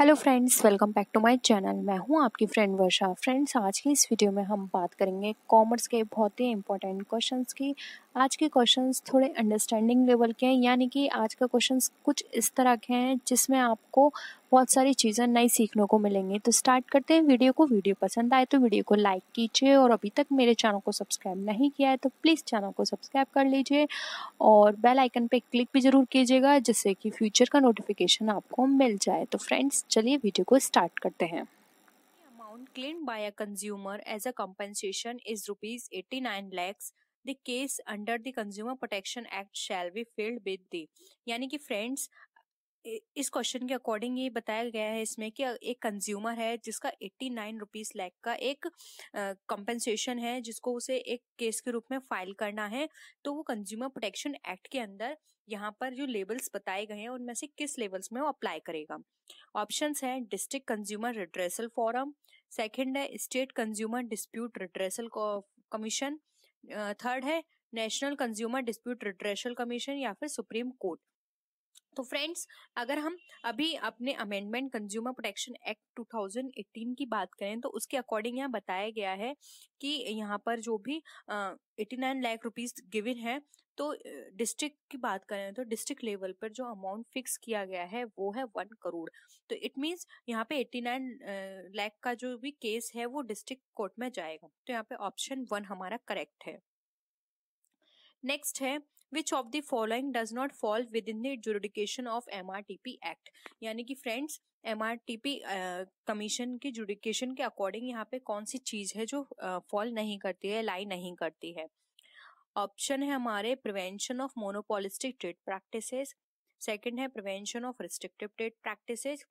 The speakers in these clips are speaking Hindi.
Hello friends welcome back to my channel मैं हूं आपकी फ्रेंड वर्षा फ्रेंड्स आज की इस वीडियो में हम बात करेंगे कॉमर्स के बहुत ही इंपॉर्टेंट क्वेश्चंस की आज के क्वेश्चंस थोड़े अंडरस्टैंडिंग लेवल के हैं यानी कि आज का क्वेश्चंस कुछ इस तरह के हैं जिसमें आपको बहुत सारी चीज़ें नई सीखने को मिलेंगी तो स्टार्ट करते हैं वीडियो को वीडियो पसंद आए तो वीडियो को लाइक कीजिए और अभी तक मेरे चैनल को सब्सक्राइब नहीं किया है तो प्लीज़ चैनल को सब्सक्राइब कर लीजिए और बेल आइकन पे क्लिक भी ज़रूर कीजिएगा जिससे कि फ्यूचर का नोटिफिकेशन आपको मिल जाए तो फ्रेंड्स चलिए वीडियो को स्टार्ट करते हैं claim by a consumer as a a is rupees rupees nine lakhs the case under the consumer protection act shall be filed with the यानी कि फ्रेंड्स इस क्वेश्चन के अकॉर्डिंग ये बताया गया है इसमें कि एक कंज्यूमर है जिसका एट्टी नाइन रुपीज लैक का एक कंपनसेशन है जिसको उसे एक केस के रूप में फाइल करना है तो वो कंज्यूमर प्रोटेक्शन एक्ट के अंदर यहाँ पर जो लेवल्स बताए गए हैं उनमें से किस लेवल्स में वो अप्लाई करेगा ऑप्शन है district consumer redressal forum second है state consumer dispute redressal commission third है national consumer dispute redressal commission या फिर सुप्रीम कोर्ट तो फ्रेंड्स अगर हम अभी अपने अमेंडमेंट कंज्यूमर प्रोटेक्शन एक्ट 2018 की बात करें तो उसके अकॉर्डिंग यहाँ बताया गया है कि यहाँ पर जो भी eighty nine lakh rupees given है तो डिस्ट्रिक्ट की बात करें तो डिस्ट्रिक्ट लेवल पर जो अमाउंट फिक्स किया गया है वो है वन करोड़ तो इट मीन्स यहाँ पे नाइन लैख का जो भी केस है वो डिस्ट्रिक्ट कोर्ट में जाएगा तो यहाँ पे ऑप्शन वन हमारा करेक्ट है नेक्स्ट है which of the following does not fall within the adjudication of M R T P act यानी कि friends M R T P commission के जुडिकेशन के अकॉर्डिंग यहाँ पे कौन सी चीज है जो फॉल uh, नहीं करती है लाई नहीं करती है ऑप्शन है हमारे prevention of monopolistic trade practices second है prevention of restrictive trade practices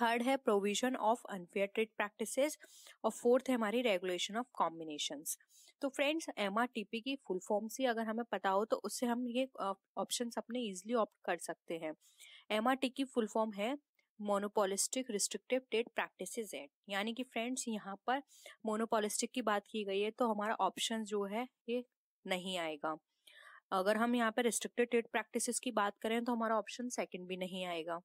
third है provision of unfair trade practices और फोर्थ है हमारी रेगुलेशन ऑफ कॉम्बिनेशंस तो friends M R T P की फुल फॉर्म से अगर हमें पता हो तो उससे हम ये ऑप्शन अपने इजिली ऑप्ट कर सकते हैं एम आर टी की फुल फॉर्म है monopolistic restrictive trade practice act यानी कि फ्रेंड्स यहाँ पर मोनोपोलिस्टिक की बात की गई है तो हमारा ऑप्शन जो है ये नहीं आएगा अगर हम यहाँ पर रिस्ट्रिक्टेड ट्रेड प्रैक्टिसेस की बात करें तो हमारा ऑप्शन सेकंड भी नहीं आएगा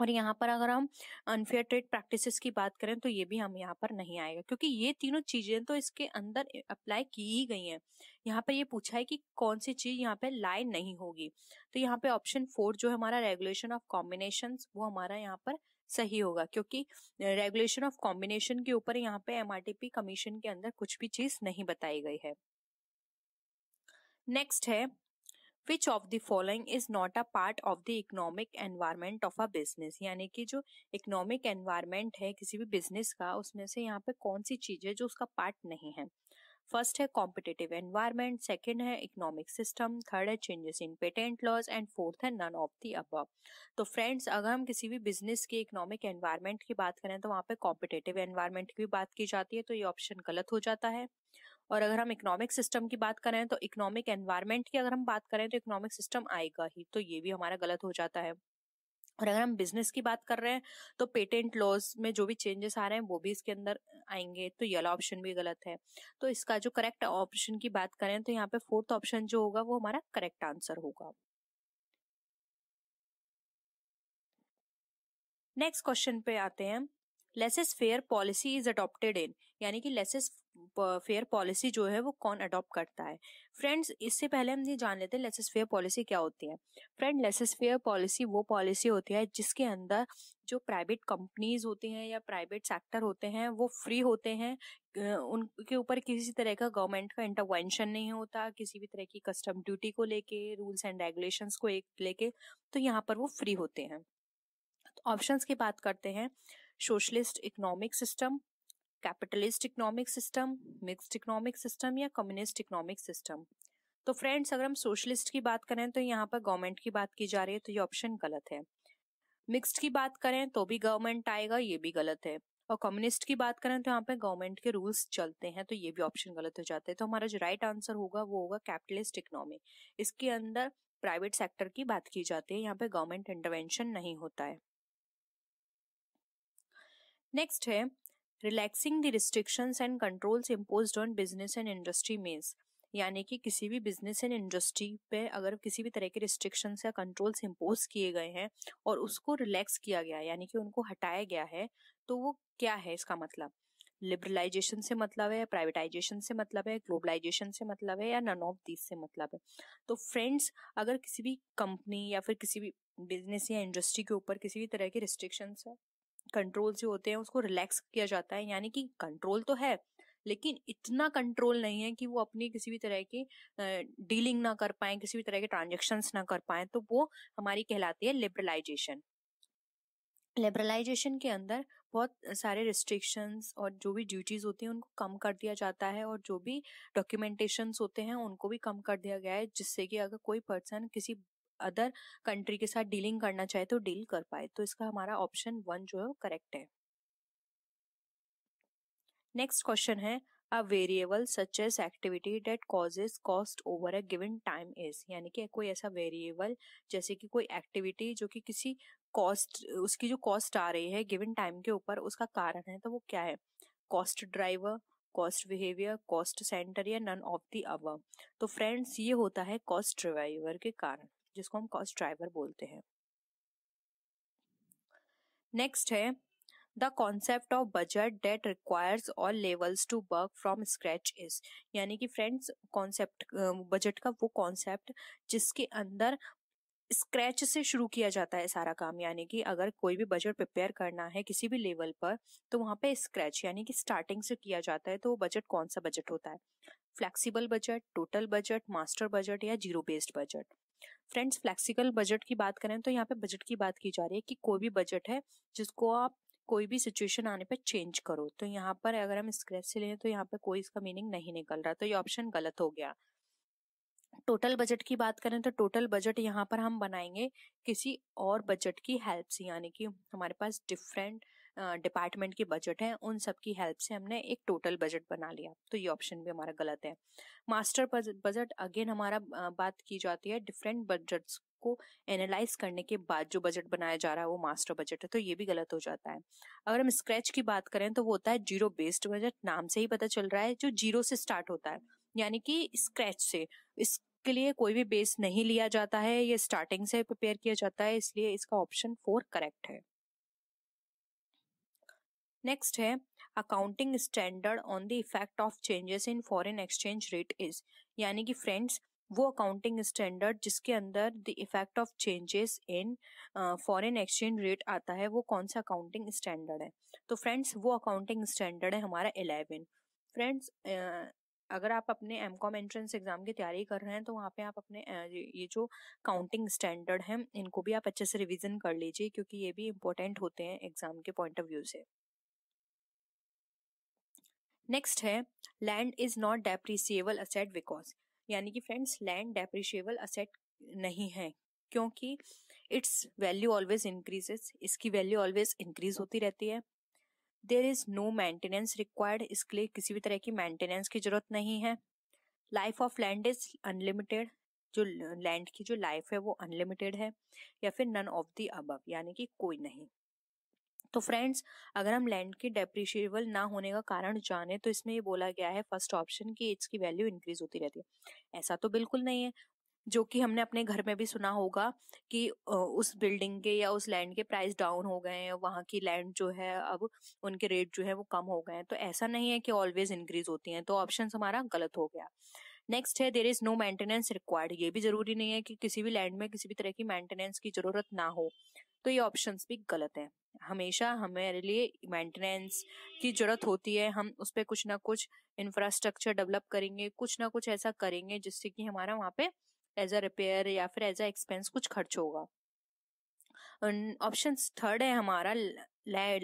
और यहाँ पर अगर हम अनफेयर ट्रेड प्रैक्टिसेस की बात करें तो ये भी हम यहाँ पर नहीं आएगा क्योंकि ये तीनों चीजें तो इसके अंदर अप्लाई की ही गई हैं यहाँ पर ये पूछा है कि कौन सी चीज यहाँ पे लाई नहीं होगी तो यहाँ पे ऑप्शन फोर जो है हमारा रेगुलेशन ऑफ कॉम्बिनेशन वो हमारा यहाँ पर सही होगा क्योंकि रेगुलेशन ऑफ कॉम्बिनेशन के ऊपर यहाँ पे एम कमीशन के अंदर कुछ भी चीज नहीं बताई गई है नेक्स्ट है which of the following is not a part of the economic environment of a business यानी कि जो इकोनॉमिक एनवायरमेंट है किसी भी बिजनेस का उसमें से यहाँ पे कौन सी चीज है जो उसका पार्ट नहीं है फर्स्ट है कॉम्पिटेटिव एनवायरमेंट सेकेंड है इकोनॉमिक सिस्टम थर्ड है changes in patent laws and fourth है नन ऑफ दी अब तो फ्रेंड्स अगर हम किसी भी बिजनेस के इकोनॉमिक एनवायरमेंट की बात करें तो वहाँ पे कॉम्पिटेटिव एनवायरमेंट की बात की जाती है तो ये ऑप्शन गलत हो जाता है और अगर हम इकोनॉमिक सिस्टम की बात करें तो इकोनॉमिक एनवायरमेंट की अगर हम बात करें तो इकोनॉमिक सिस्टम आएगा ही तो ये भी हमारा गलत हो जाता है और अगर हम बिजनेस की बात कर रहे हैं तो पेटेंट लॉज में जो भी चेंजेस आ रहे हैं वो भी इसके अंदर आएंगे तो ये ऑप्शन भी गलत है तो इसका जो करेक्ट ऑप्शन की बात करें तो यहाँ पे फोर्थ ऑप्शन जो होगा वो हमारा करेक्ट आंसर होगा नेक्स्ट क्वेश्चन पे आते हैं laissez faire policy is adopted in यानी कि लेसेस फेयर पॉलिसी जो है वो कौन अडॉप्ट करता है फ्रेंड्स इससे पहले हम ये जान लेते हैं लेसेस फेयर पॉलिसी क्या होती है फ्रेंड लेसेस फेयर पॉलिसी वो पॉलिसी होती है जिसके अंदर जो प्राइवेट कंपनीज होती हैं या प्राइवेट सेक्टर होते हैं वो फ्री होते हैं उनके ऊपर किसी तरह का गवर्नमेंट का इंटरवेंशन नहीं होता किसी भी तरह की कस्टम ड्यूटी को लेके रूल्स एंड रेगुलेशंस को एक लेके तो यहाँ पर वो फ्री होते हैं तो की बात करते हैं socialist economic system capitalist economic system mixed economic system या कम्युनिस्ट इकोनॉमिक सिस्टम तो फ्रेंड्स अगर हम सोशलिस्ट की बात करें तो यहाँ पर गवर्नमेंट की बात की जा रही है तो ये ऑप्शन गलत है मिक्स्ड की बात करें तो भी गवर्नमेंट आएगा ये भी गलत है और कम्युनिस्ट की बात करें तो यहाँ पे गवर्नमेंट के रूल्स चलते हैं तो ये भी ऑप्शन गलत हो जाते हैं तो हमारा जो राइट आंसर होगा वो होगा कैपिटलिस्ट इकोनॉमी इसके अंदर प्राइवेट सेक्टर की बात की जाती है यहाँ पे गवर्नमेंट इंटरवेंशन नहीं होता है नेक्स्ट है relaxing the restrictions and controls impose on business and industry means यानी कि किसी भी बिजनेस एंड इंडस्ट्री पे अगर किसी भी तरह के रिस्ट्रिक्शंस या कंट्रोल्स इम्पोज किए गए हैं और उसको रिलैक्स किया गया यानी कि उनको हटाया गया है तो वो क्या है इसका मतलब लिबरलाइजेशन से मतलब है प्राइवेटाइजेशन से मतलब है ग्लोबलाइजेशन से मतलब है या नन ऑफ दिस से मतलब है तो फ्रेंड्स अगर किसी भी कंपनी या फिर किसी भी बिजनेस या इंडस्ट्री के ऊपर किसी भी तरह के रिस्ट्रिक्शंस कंट्रोल जो होते हैं उसको रिलैक्स किया जाता है यानी कि कंट्रोल तो है लेकिन इतना कंट्रोल नहीं है कि वो अपनी किसी भी तरह की डीलिंग ना कर पाए किसी भी तरह के ट्रांजेक्शन ना कर पाए तो वो हमारी कहलाती है लिबरलाइजेशन लिबरलाइजेशन के अंदर बहुत सारे रिस्ट्रिक्शंस और जो भी ड्यूटीज़ होती हैं उनको कम कर दिया जाता है और जो भी डॉक्यूमेंटेशंस होते हैं उनको भी कम कर दिया गया है जिससे कि अगर कोई पर्सन किसी अदर कंट्री के साथ डीलिंग करना चाहे तो डील कर पाए तो इसका हमारा ऑप्शन वन जो है करेक्ट है नेक्स्ट क्वेश्चन है a variable such as activity that causes cost over a given time is यानी कि कोई ऐसा वेरिएबल जैसे कि कोई एक्टिविटी जो कि किसी कॉस्ट उसकी जो कॉस्ट आ रही है गिवन टाइम के ऊपर उसका कारण है तो वो क्या है cost driver cost behaviour cost centre या नन ऑफ दी अवर तो फ्रेंड्स ये होता है कॉस्ट ड्राइवर के कारण जिसको हम कॉस्ट ड्राइवर बोलते हैं नेक्स्ट है the concept of budget that requires all levels to work from scratch is यानी कि फ्रेंड्स कॉन्सेप्ट बजट का वो कॉन्सेप्ट जिसके अंदर स्क्रैच से शुरू किया जाता है सारा काम यानी कि अगर कोई भी बजट प्रिपेयर करना है किसी भी लेवल पर तो वहाँ पे स्क्रैच यानी कि स्टार्टिंग से किया जाता है तो वो बजट कौन सा बजट होता है flexible budget total budget master budget या zero based budget friends flexible budget की बात करें तो यहाँ पे बजट की बात की जा रही है कि कोई भी बजट है जिसको आप कोई भी सिचुएशन आने पर चेंज करो तो यहाँ पर अगर हम स्क्रैच से लें तो यहाँ पर कोई इसका मीनिंग नहीं निकल रहा तो ये ऑप्शन गलत हो गया टोटल बजट की बात करें तो टोटल बजट यहाँ पर हम बनाएंगे किसी और बजट की हेल्प से यानी कि हमारे पास डिफरेंट डिपार्टमेंट की बजट है उन सब की हेल्प से हमने एक टोटल बजट बना लिया तो ये ऑप्शन भी हमारा गलत है मास्टर बजट अगेन हमारा बात की जाती है डिफरेंट बजट्स को एनालाइज करने के बाद जो बजट बनाया जा रहा है वो मास्टर बजट है तो ये भी गलत हो जाता है अगर हम स्क्रैच की बात करें तो वो होता है जीरो बेस्ड बजट नाम से ही पता चल रहा है जो जीरो से स्टार्ट होता है यानी कि स्क्रैच से इस के लिए कोई भी बेस नहीं लिया जाता है ये स्टार्टिंग से प्रिपेयर किया जाता है इसलिए इसका ऑप्शन फोर करेक्ट है नेक्स्ट है accounting standard on the effect of changes in foreign exchange rate is यानी कि फ्रेंड्स वो अकाउंटिंग स्टैंडर्ड जिसके अंदर the effect of changes in foreign exchange rate आता है वो कौन सा अकाउंटिंग स्टैंडर्ड है तो फ्रेंड्स वो अकाउंटिंग स्टैंडर्ड है हमारा इलेवन फ्रेंड्स अगर आप अपने एम कॉम एंट्रेंस एग्जाम की तैयारी कर रहे हैं तो वहाँ पे आप अपने ये जो काउंटिंग स्टैंडर्ड हैं इनको भी आप अच्छे से रिवीजन कर लीजिए क्योंकि ये भी इम्पोर्टेंट होते हैं एग्जाम के पॉइंट ऑफ व्यू से नेक्स्ट है land is not depreciable asset because यानी कि फ्रेंड्स लैंड डेप्रिशिएबल असेट नहीं है क्योंकि इट्स वैल्यू ऑलवेज इंक्रीजेस इसकी वैल्यू ऑलवेज इंक्रीज होती रहती है there is no maintenance required इसके लिए किसी भी तरह की मेंटेनेंस की जरूरत नहीं है life of land is unlimited जो लैंड की जो लाइफ है वो अनलिमिटेड है या फिर नन ऑफ दी अबव यानी कि कोई नहीं तो फ्रेंड्स अगर हम लैंड के डेप्रिशिएबल ना होने का कारण जाने तो इसमें ये बोला गया है फर्स्ट ऑप्शन कि एज की वैल्यू इंक्रीज होती रहती है ऐसा तो बिल्कुल नहीं है जो कि हमने अपने घर में भी सुना होगा कि उस बिल्डिंग के या उस लैंड के प्राइस डाउन हो गए हैं वहाँ की लैंड जो है अब उनके रेट जो है वो कम हो गए हैं तो ऐसा नहीं है कि ऑलवेज इंक्रीज होती हैं तो ऑप्शन हमारा गलत हो गया नेक्स्ट है there is no maintenance required ये भी जरूरी नहीं है कि किसी भी लैंड में किसी भी तरह की मेंटेनेंस की जरूरत ना हो तो ये ऑप्शन भी गलत है हमेशा हमारे लिए मेंटेनेंस की जरूरत होती है हम उस पर कुछ ना कुछ इंफ्रास्ट्रक्चर डेवलप करेंगे कुछ ना कुछ ऐसा करेंगे जिससे कि हमारा वहाँ पे एज अ रिपेयर या फिर एज अ एक्सपेंस कुछ खर्च होगा ऑप्शन थर्ड है हमारा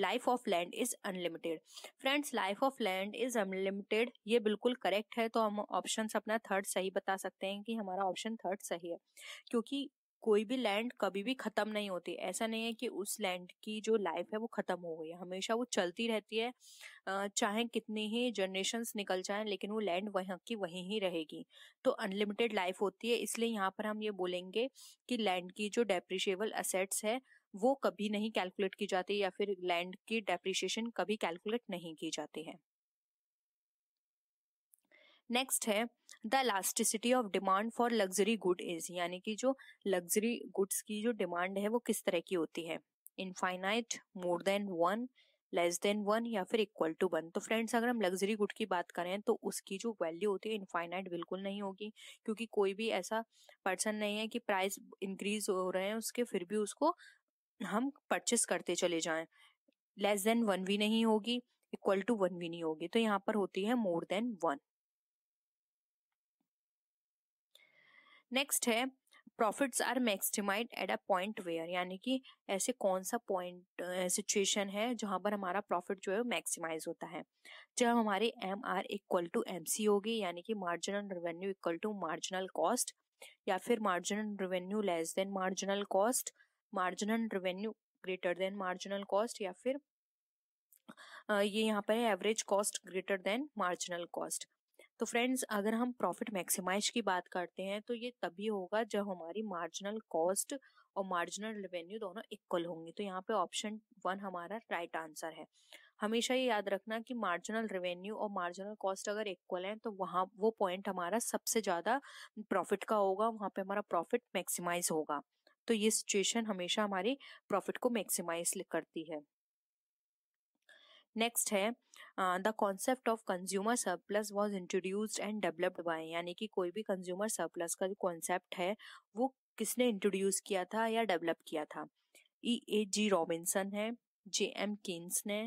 life of land is unlimited friends life of land is unlimited ये बिल्कुल करेक्ट है तो हम ऑप्शन अपना थर्ड सही बता सकते हैं कि हमारा ऑप्शन थर्ड सही है क्योंकि कोई भी लैंड कभी भी खत्म नहीं होती ऐसा नहीं है कि उस लैंड की जो लाइफ है वो खत्म हो गई हमेशा वो चलती रहती है चाहे कितनी ही जनरेशन निकल जाए लेकिन वो लैंड वहाँ की वहीं ही रहेगी तो अनलिमिटेड लाइफ होती है इसलिए यहाँ पर हम ये बोलेंगे कि लैंड की जो डेप्रिशिएबल असेट्स है वो कभी नहीं कैलकुलेट की जाती या फिर लैंड की डेप्रिशिएशन कभी कैलकुलेट नहीं की जाती है नेक्स्ट है the elasticity of demand for luxury good is यानी कि जो लग्जरी गुड्स की जो डिमांड है वो किस तरह की होती है infinite more than one less than one या फिर इक्वल टू वन तो फ्रेंड्स अगर हम लग्जरी गुड की बात करें तो उसकी जो वैल्यू होती है इनफाइनाइट बिल्कुल नहीं होगी क्योंकि कोई भी ऐसा पर्सन नहीं है कि प्राइस इंक्रीज हो रहे हैं उसके फिर भी उसको हम परचेस करते चले जाएं लेस देन वन भी नहीं होगी इक्वल टू वन भी नहीं होगी तो यहाँ पर होती है मोर देन वन नेक्स्ट है profits are maximised at a point where यानी कि ऐसे कौन सा पॉइंट सिचुएशन है जहां पर हमारा प्रॉफिट जो है मैक्सिमाइज होता है जब हमारी M R equal to M C होगी यानी कि marginal revenue equal to marginal cost या फिर marginal revenue less than marginal cost marginal revenue greater than marginal cost या फिर ये यहाँ पर है average cost greater than marginal cost तो फ्रेंड्स अगर हम प्रॉफिट मैक्सिमाइज की बात करते हैं तो ये तभी होगा जब हमारी मार्जिनल कॉस्ट और मार्जिनल रेवेन्यू दोनों इक्वल होंगे तो यहाँ पे ऑप्शन वन हमारा राइट आंसर है हमेशा ये याद रखना कि मार्जिनल रेवेन्यू और मार्जिनल कॉस्ट अगर इक्वल हैं तो वहाँ वो पॉइंट हमारा सबसे ज़्यादा प्रॉफिट का होगा वहाँ पे हमारा प्रॉफिट मैक्सिमाइज होगा तो ये सिचुएशन हमेशा हमारी प्रॉफिट को मैक्सिमाइज करती है नेक्स्ट है the concept of consumer surplus was was and developed by यानी कि कोई भी कंज्यूमर सरप्लस का जो कॉन्सेप्ट है वो किसने इंट्रोड्यूस किया था या डेवलप किया था ई ए जी रॉबिन्सन है जे एम किन्स ने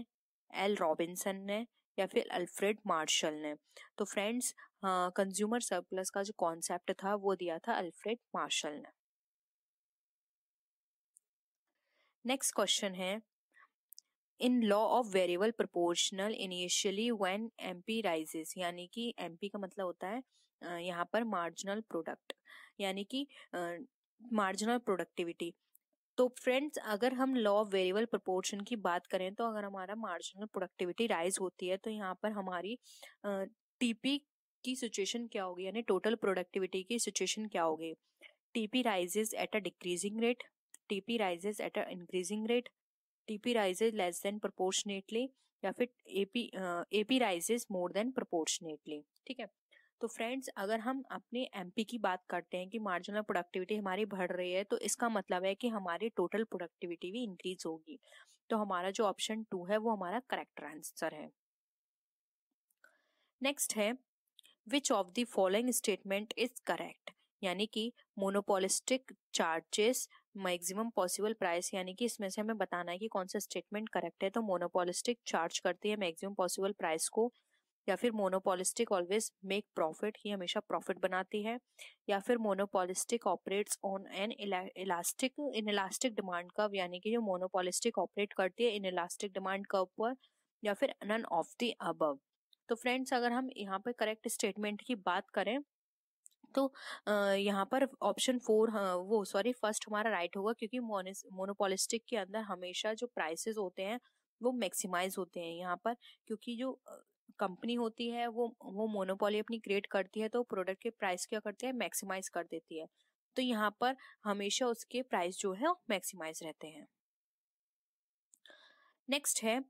एल रॉबिन्सन ने या फिर अल्फ्रेड मार्शल ने तो फ्रेंड्स कंज्यूमर सरप्लस का जो कॉन्सेप्ट था वो दिया था अल्फ्रेड मार्शल ने नेक्स्ट क्वेश्चन है in law of variable proportional initially when MP rises यानी कि एमपी का मतलब होता है यहाँ पर मार्जिनल प्रोडक्ट यानी कि मार्जिनल प्रोडक्टिविटी तो फ्रेंड्स अगर हम लॉ ऑफ वेरिएबल प्रोपोर्शन की बात करें तो अगर हमारा मार्जिनल प्रोडक्टिविटी राइज होती है तो यहाँ पर हमारी टीपी की सिचुएशन क्या होगी यानी टोटल प्रोडक्टिविटी की सिचुएशन क्या होगी TP rises at a decreasing rate TP rises at a increasing rate TP rises less than proportionately या फिर AP AP rises more than proportionately ठीक है तो फ्रेंड्स अगर हम अपने एमपी की बात करते हैं कि मार्जिनल प्रोडक्टिविटी हमारी बढ़ रही है तो इसका मतलब है कि हमारी टोटल प्रोडक्टिविटी भी इंक्रीज होगी तो हमारा जो ऑप्शन टू है वो हमारा करेक्ट आंसर है नेक्स्ट है which of the following statement is correct यानी कि monopolistic charges maximum possible price यानी कि इसमें से हमें बताना है कि कौन सा स्टेटमेंट करेक्ट है तो मोनोपोलिस्टिक चार्ज करती है मैक्सिमम पॉसिबल प्राइस को या फिर मोनोपोलिस्टिक ऑलवेज मेक प्रॉफिट ही हमेशा प्रॉफिट बनाती है या फिर monopolistic operates on an elastic inelastic demand curve यानी कि जो मोनोपोलिस्टिक ऑपरेट करती है इन इलास्टिक डिमांड कर्व पर या फिर नन ऑफ दी अबव तो फ्रेंड्स अगर हम यहाँ पे करेक्ट स्टेटमेंट की बात करें तो यहाँ पर ऑप्शन फोर हाँ, वो सॉरी फर्स्ट हमारा राइट होगा क्योंकि मोनोपोलिस्टिक के अंदर हमेशा जो प्राइसेस होते हैं वो मैक्सिमाइज होते हैं यहाँ पर क्योंकि जो कंपनी होती है वो वो मोनोपोली अपनी क्रिएट करती है तो प्रोडक्ट के प्राइस क्या करते हैं मैक्सिमाइज कर देती है तो यहाँ पर हमेशा उसके प्राइस जो है मैक्सिमाइज रहते हैं नेक्स्ट है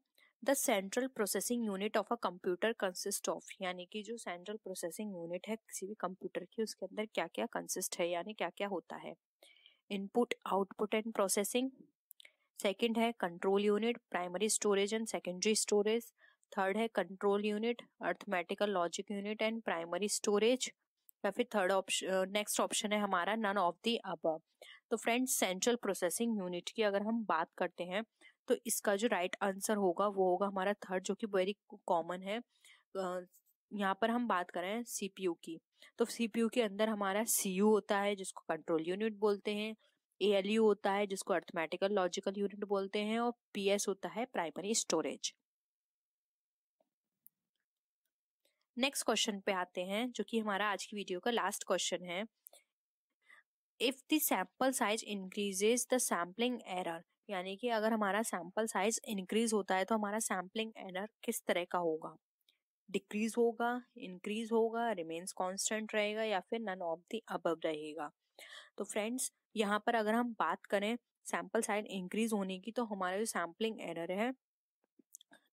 the central processing unit of a computer consist of यानी कि जो सेंट्रल प्रोसेसिंग यूनिट है किसी भी कंप्यूटर की उसके अंदर क्या क्या कंसिस्ट है यानी क्या क्या होता है input output and processing second है control unit primary storage and secondary storage third है control unit arithmetical logic unit and primary storage या फिर थर्ड ऑप्शन नेक्स्ट ऑप्शन है हमारा नन ऑफ दी अब तो फ्रेंड्स सेंट्रल प्रोसेसिंग यूनिट की अगर हम बात करते हैं तो इसका जो राइट right आंसर होगा वो होगा हमारा थर्ड जो कि वेरी कॉमन है यहाँ पर हम बात कर रहे हैं सीपीयू की तो सीपीयू के अंदर हमारा सीयू होता है जिसको कंट्रोल यूनिट बोलते हैं एएलयू होता है जिसको अर्थमेटिकल लॉजिकल यूनिट बोलते हैं और पी होता है प्राइमरी स्टोरेज नेक्स्ट क्वेश्चन पे आते हैं जो कि हमारा आज की वीडियो का लास्ट क्वेश्चन है if the sample size increases the sampling error यानी कि अगर हमारा सैम्पल साइज इंक्रीज होता है तो हमारा सैम्पलिंग एरर किस तरह का होगा डिक्रीज होगा इंक्रीज होगा रिमेन्स कॉन्स्टेंट रहेगा या फिर नन ऑफ दी अब रहेगा तो फ्रेंड्स यहाँ पर अगर हम बात करें सैम्पल साइज इंक्रीज होने की तो हमारा जो सैम्पलिंग एरर है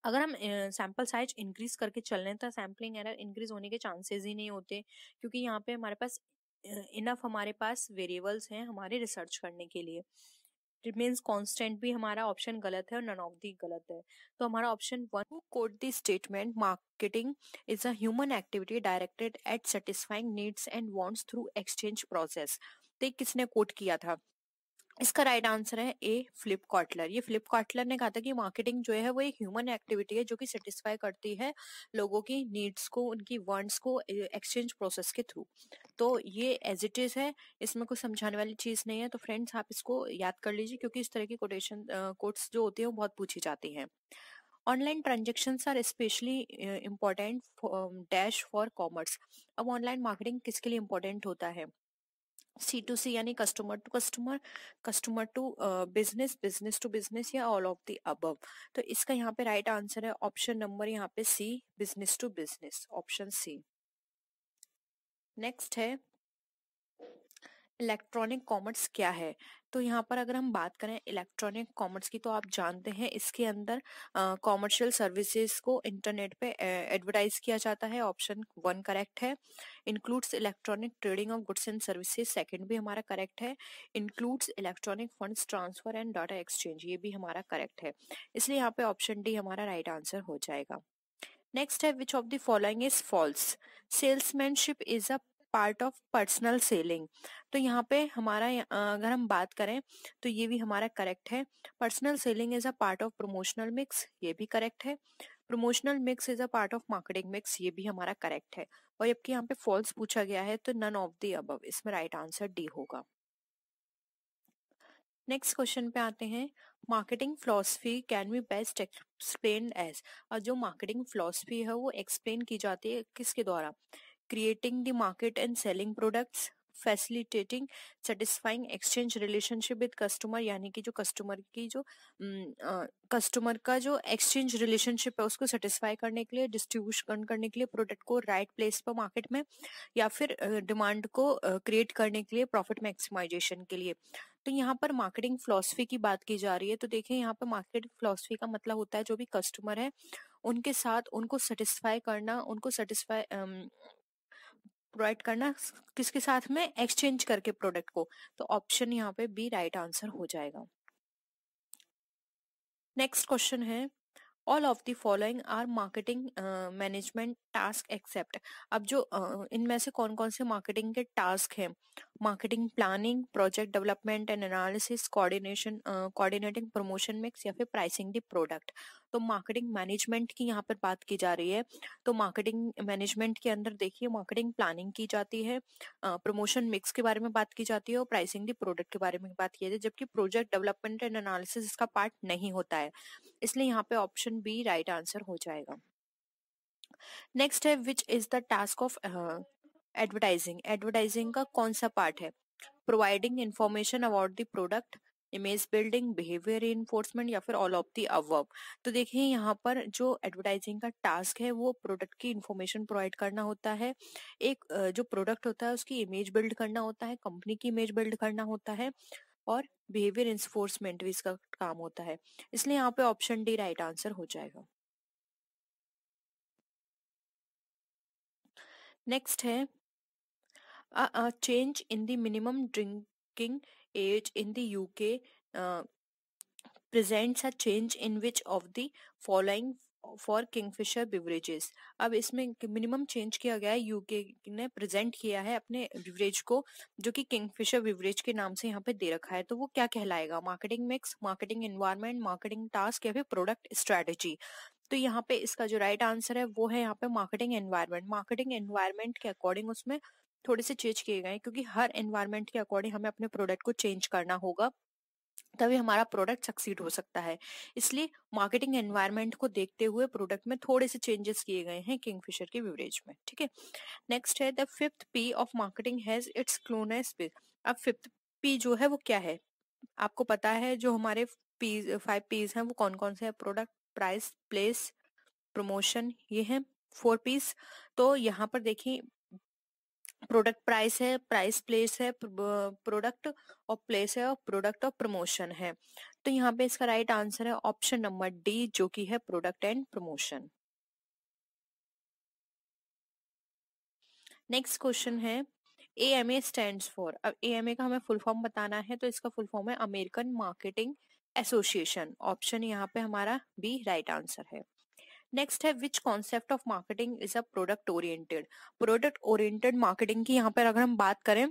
अगर हम सैम्पल साइज इंक्रीज करके चल रहे हैं तो सैम्पलिंग एरर इंक्रीज होने के चांसेस ही नहीं होते क्योंकि यहाँ पे हमारे पास इनफ हमारे पास वेरिएबल्स हैं हमारे रिसर्च करने के लिए रिमेन्स कॉन्स्टेंट भी हमारा ऑप्शन गलत है और नन ऑफ दी गलत है तो हमारा option one quote the statement marketing is a human activity directed at satisfying needs and wants through exchange process तो किसने कोट किया था इसका राइट आंसर है ए फ्लिप कॉटलर ये फ्लिप कॉटलर ने कहा था कि मार्केटिंग जो है वो एक ह्यूमन एक्टिविटी है जो कि सेटिस्फाई करती है लोगों की नीड्स को उनकी वांट्स को एक्सचेंज प्रोसेस के थ्रू तो ये एज इट इज है इसमें कुछ समझाने वाली चीज नहीं है तो फ्रेंड्स आप इसको याद कर लीजिए क्योंकि इस तरह की कोटेशन कोट्स जो होती है वो बहुत पूछी जाती है online transactions are specially important dash for commerce अब ऑनलाइन मार्केटिंग किसके लिए इम्पोर्टेंट होता है सी टू सी यानी customer to customer customer to business business to business या ऑल ऑफ दी अब तो इसका यहाँ पे राइट right आंसर है ऑप्शन नंबर यहाँ पे C business to business option C next है इलेक्ट्रॉनिक कॉमर्स क्या है तो यहाँ पर अगर हम बात करें इलेक्ट्रॉनिक कॉमर्स की तो आप जानते हैं इसके अंदर कॉमर्शियल uh, सर्विसेज को इंटरनेट पे एडवर्टाइज uh, किया जाता है ऑप्शन वन करेक्ट है includes electronic trading of goods and services second भी हमारा करेक्ट है includes electronic funds transfer and data exchange ये भी हमारा करेक्ट है इसलिए यहाँ पे ऑप्शन डी हमारा राइट right आंसर हो जाएगा नेक्स्ट है which of the following is false salesmanship is a part of personal selling तो यहाँ पे हमारा अगर हम बात करें तो ये भी हमारा करेक्ट है personal selling is a part of promotional mix ये भी करेक्ट है promotional mix is a part of marketing mix ये भी हमारा करेक्ट है और जबकि यहाँ पे फॉल्स पूछा गया है तो नन ऑफ दी अब इसमें राइट आंसर डी होगा नेक्स्ट क्वेश्चन पे आते हैं marketing philosophy can be best explained as और जो मार्केटिंग फिलोसफी है वो एक्सप्लेन की जाती है किसके द्वारा creating the market and selling products facilitating satisfying exchange relationship with customer यानी कि जो कस्टमर की जो कस्टमर का जो एक्सचेंज रिलेशनशिप है उसको सेटिस्फाई करने के लिए डिस्ट्रीब्यूशन करने के लिए प्रोडक्ट को राइट प्लेस पर मार्केट में या फिर डिमांड को क्रिएट करने के लिए प्रॉफिट मैक्सिमाइजेशन के लिए तो यहाँ पर मार्केटिंग फिलोसफी की बात की जा रही है तो देखिए यहाँ पर मार्केट फिलोसफी का मतलब होता है जो भी कस्टमर है उनके साथ उनको सेटिस्फाई करना उनको सेटिस्फाई प्रोवाइड करना किसके साथ में एक्सचेंज करके प्रोडक्ट को तो ऑप्शन यहाँ पे बी राइट आंसर हो जाएगा नेक्स्ट क्वेश्चन है all of the following are marketing management task except अब जो uh, इनमें से कौन कौन से मार्केटिंग के टास्क हैं marketing planning project development and analysis coordination coordinating promotion mix या फिर प्राइसिंग द प्रोडक्ट तो मार्केटिंग मैनेजमेंट की यहाँ पर बात की जा रही है तो मार्केटिंग मैनेजमेंट के अंदर देखिए मार्केटिंग प्लानिंग की जाती है प्रमोशन मिक्स के बारे में बात की जाती है और प्राइसिंग दी प्रोडक्ट के बारे में बात की जाती है जबकि प्रोजेक्ट डेवलपमेंट एंड एनालिसिस इसका पार्ट नहीं होता है इसलिए यहाँ पे ऑप्शन बी राइट आंसर हो जाएगा नेक्स्ट है which is the task of advertising advertising का कौन सा पार्ट है providing information about the product image building behaviour enforcement या फिर ऑल ऑफ दी अवब तो देखिए यहाँ पर जो एडवर्टाइजिंग का टास्क है वो प्रोडक्ट की इन्फॉर्मेशन प्रोवाइड करना होता है एक जो प्रोडक्ट होता है उसकी इमेज बिल्ड करना होता है कंपनी की इमेज बिल्ड करना होता है और बिहेवियर इन्फोर्समेंट भी इसका काम होता है इसलिए यहाँ पे ऑप्शन डी राइट आंसर हो जाएगा नेक्स्ट है change in the minimum drinking age in the UK uh, presents a change in which of the following for Kingfisher beverages अब इसमें मिनिमम चेंज किया गया है यूके ने प्रेजेंट किया है अपने बिवरेज को जो कि किंगफिशर बिवरेज के नाम से यहाँ पे दे रखा है तो वो क्या कहलाएगा marketing mix marketing environment marketing task या फिर प्रोडक्ट स्ट्रेटेजी तो यहाँ पे इसका जो राइट right आंसर है वो है यहाँ पे मार्केटिंग एनवायरमेंट मार्केटिंग एनवायरमेंट के अकॉर्डिंग उसमें थोड़े से चेंज किए गए क्योंकि हर एनवायरमेंट के अकॉर्डिंग हमें अपने प्रोडक्ट को चेंज करना होगा तभी हमारा प्रोडक्ट सक्सीड हो सकता है इसलिए मार्केटिंग एनवायरमेंट को देखते हुए प्रोडक्ट में थोड़े से चेंजेस किए गए हैं किंगफिशर के विवरेज में ठीक है नेक्स्ट है the fifth P of marketing has its closeness P अब फिफ्थ पी जो है वो क्या है आपको पता है जो हमारे पीज फाइव पीज हैं वो कौन कौन से है प्रोडक्ट प्राइस प्लेस प्रमोशन ये हैं फोर पीस तो यहाँ पर देखिए प्रोडक्ट प्राइस है प्राइस प्लेस है प्रोडक्ट और प्लेस है और प्रोडक्ट और प्रमोशन है तो यहाँ पे इसका राइट आंसर है ऑप्शन नंबर डी जो कि है product and promotion next question है A M A stand for अब ए एम ए का हमें फुल फॉर्म बताना है तो इसका फुल फॉर्म है अमेरिकन मार्केटिंग एसोसिएशन ऑप्शन यहाँ पे हमारा बी राइट आंसर है नेक्स्ट है which concept of marketing is a product oriented product oriented marketing की यहाँ पर अगर हम बात करें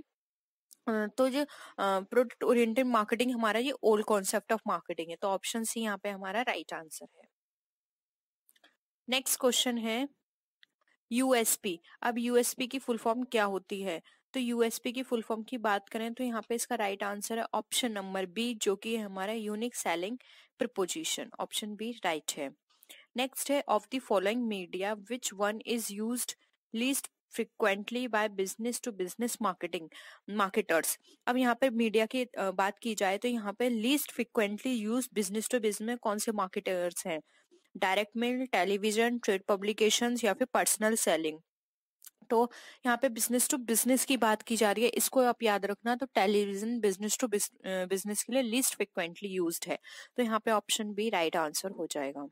तो जो प्रोडक्ट ओरिएंटेड मार्केटिंग हमारा ये ओल्ड कॉन्सेप्ट ऑफ मार्केटिंग है तो ऑप्शन सी यहाँ पे हमारा राइट right आंसर है नेक्स्ट क्वेश्चन है यूएसपी अब यूएसपी की फुल फॉर्म क्या होती है तो यूएसपी की फुल फॉर्म की बात करें तो यहाँ पे इसका राइट आंसर है ऑप्शन नंबर बी जो कि हमारा unique selling proposition option B right है नेक्स्ट है of the following media which one is use least frequently by business to business marketing marketers अब यहाँ पर मीडिया की बात की जाए तो यहाँ पे least frequently use business to business में कौन से मार्केटर्स हैं direct mail television trade publication या फिर पर्सनल सेलिंग तो यहाँ पे बिजनेस टू बिजनेस की बात की जा रही है इसको आप याद रखना तो टेलीविजन बिजनेस टू बिजनेस के लिए लीस्ट फ्रिक्वेंटली यूज है तो यहाँ पे ऑप्शन बी राइट आंसर हो जाएगा